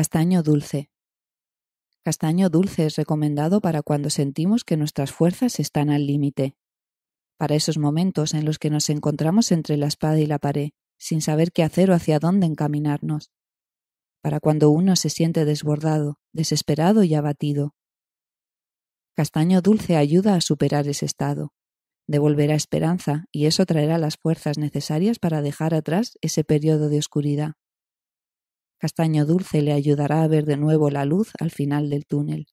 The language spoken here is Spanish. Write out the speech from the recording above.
Castaño dulce. Castaño dulce es recomendado para cuando sentimos que nuestras fuerzas están al límite. Para esos momentos en los que nos encontramos entre la espada y la pared, sin saber qué hacer o hacia dónde encaminarnos. Para cuando uno se siente desbordado, desesperado y abatido. Castaño dulce ayuda a superar ese estado, devolverá esperanza y eso traerá las fuerzas necesarias para dejar atrás ese periodo de oscuridad. Castaño Dulce le ayudará a ver de nuevo la luz al final del túnel.